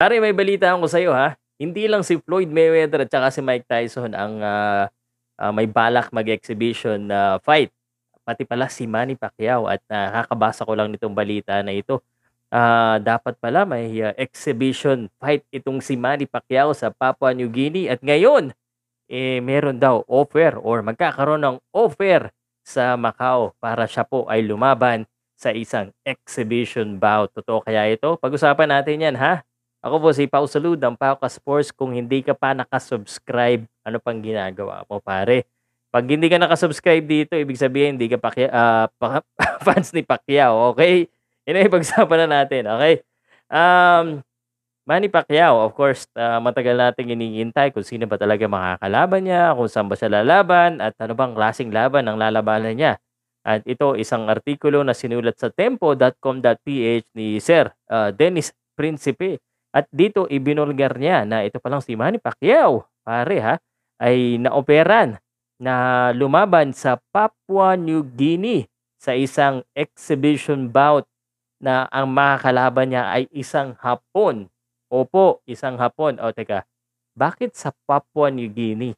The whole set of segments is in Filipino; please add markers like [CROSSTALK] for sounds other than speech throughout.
Pare, may balita ako sa iyo ha. Hindi lang si Floyd Mayweather at saka si Mike Tyson ang uh, uh, may balak mag-exhibition uh, fight. Pati pala si Manny Pacquiao at ah, nakakabasa uh, ko lang nitong balita na ito. Uh, dapat pala may uh, exhibition fight itong si Manny Pacquiao sa Papua New Guinea at ngayon eh meron daw offer or magkakaroon ng offer sa Macau para siya po ay lumaban sa isang exhibition bout. Totoo kaya ito? Pag-usapan natin yan ha. Ako po si Pao Saludang, Pao Sports. Kung hindi ka pa nakasubscribe, ano pang ginagawa mo pare? Pag hindi ka nakasubscribe dito, ibig sabihin hindi ka Pacquiao, uh, [LAUGHS] pa, fans ni Pacquiao, okay? Yun ang ipagsapan na natin, okay? Um, Manny Pacquiao, of course, uh, matagal natin iniintay kung sino ba talaga makakalaban niya, kung saan ba siya lalaban, at ano bang klaseng laban ang lalabanan niya. At ito, isang artikulo na sinulat sa tempo.com.ph ni Sir uh, Dennis Principe at dito ibinulgar niya na ito palang si Manny Pacquiao, pare ha, ay naoperan na lumaban sa Papua New Guinea sa isang exhibition bout na ang makakalaban niya ay isang hapon. Opo, isang hapon. O teka, bakit sa Papua New Guinea?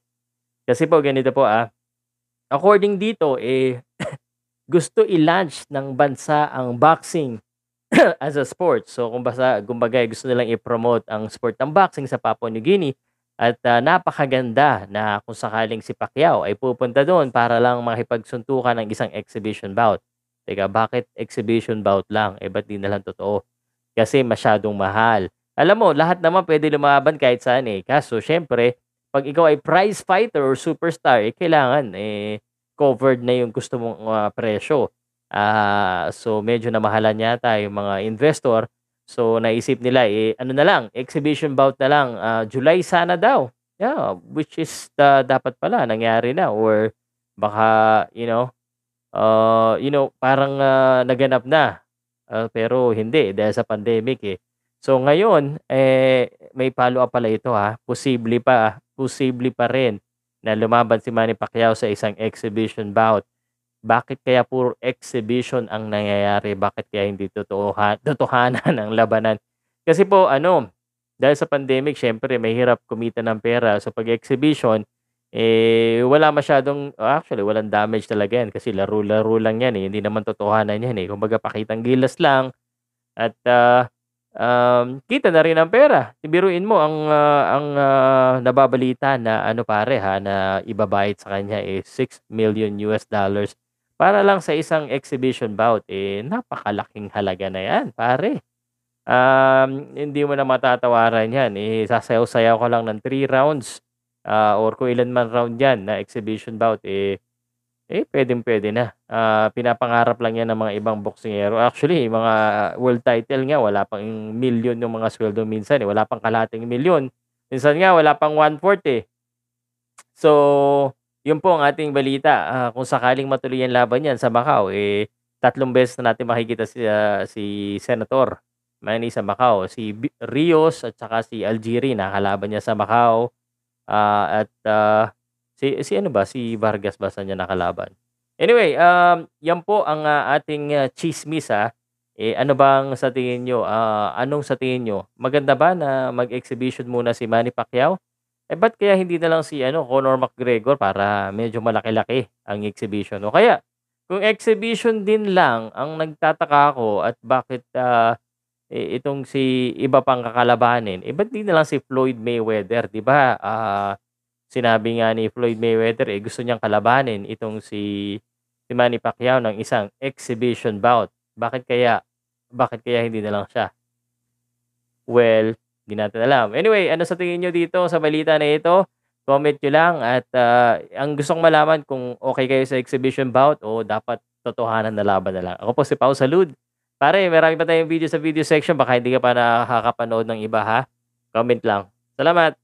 Kasi po ganito po ah. According dito eh [COUGHS] gusto i-launch ng bansa ang boxing [CLEARS THROAT] as a sport. So kung basa, kumbaga gusto nilang i-promote ang sport ng boxing sa Papua New Guinea at uh, napakaganda na kung sakaling si Pacquiao ay pupunta doon para lang makipagsuntukan ng isang exhibition bout. Teka, bakit exhibition bout lang? Eh, ba't di na lang totoo? Kasi masyadong mahal. Alam mo, lahat naman pwede lumaban kahit saan eh. Kaso, syempre, pag ikaw ay prize fighter or superstar, eh, kailangan eh, covered na yung gusto mong uh, presyo. Uh, so medyo namahalan yata yung mga investor. So naisip nila, eh, ano na lang, exhibition bout na lang, uh, July sana daw. Yeah, which is uh, dapat pala nangyari na or baka, you know, uh, you know, parang uh, naganap na. Uh, pero hindi dahil sa pandemic eh. So ngayon, eh, may follow-up pala ito ha. Posible pa, posible pa rin na lumaban si Manny Pacquiao sa isang exhibition bout bakit kaya puro exhibition ang nangyayari? Bakit kaya hindi totohan, totohanan [LAUGHS] ang labanan? Kasi po, ano, dahil sa pandemic, syempre, mahirap kumita ng pera. So, pag exhibition, eh, wala masyadong, actually, walang damage talaga yan. Kasi laro-laro lang yan eh. Hindi naman totohanan yan eh. Kumbaga, pakitang gilas lang. At, uh, um, kita na rin ang pera. Biruin mo, ang, uh, ang uh, nababalita na, ano pare ha, na ibabayad sa kanya eh, 6 million US dollars para lang sa isang exhibition bout, eh, napakalaking halaga na yan, pare. Um, hindi mo na matatawaran yan. Eh, sasayaw-sayaw ko lang ng 3 rounds uh, or kung ilan man round yan na exhibition bout, eh, eh, pwedeng-pwede na. Uh, pinapangarap lang yan ng mga ibang boksingero. Actually, mga world title nga, wala pang million yung mga sweldo minsan. Eh. Wala pang kalating million. Minsan nga, wala pang one-fourth eh. So, yun po ang ating balita. Ah, kung sakaling matuloy ang laban yan sa Macau, eh, tatlong beses na natin makikita si, ah, si Senator Manny sa Macau. Si B- Rios at saka si Algeri na kalaban niya sa Macau. Ah, at ah, si, si ano ba? Si Vargas ba saan niya nakalaban? Anyway, um, yan po ang ah, ating ah, chismis ha. Ah. Eh, ano bang sa tingin nyo? ah, anong sa tingin nyo? Maganda ba na mag-exhibition muna si Manny Pacquiao? Eh ba't kaya hindi na lang si ano, Conor McGregor para medyo malaki-laki ang exhibition? O kaya, kung exhibition din lang ang nagtataka ako at bakit uh, itong si iba pang kakalabanin, eh ba't di na lang si Floyd Mayweather, di ba? Uh, sinabi nga ni Floyd Mayweather, eh gusto niyang kalabanin itong si, si Manny Pacquiao ng isang exhibition bout. Bakit kaya? Bakit kaya hindi na lang siya? Well, hindi natin alam. Anyway, ano sa tingin nyo dito sa balita na ito? Comment nyo lang at uh, ang gustong malaman kung okay kayo sa exhibition bout o dapat totohanan na laban na lang. Ako po si Pao Salud. Pare, marami pa tayong video sa video section. Baka hindi ka pa nakakapanood ng iba ha. Comment lang. Salamat!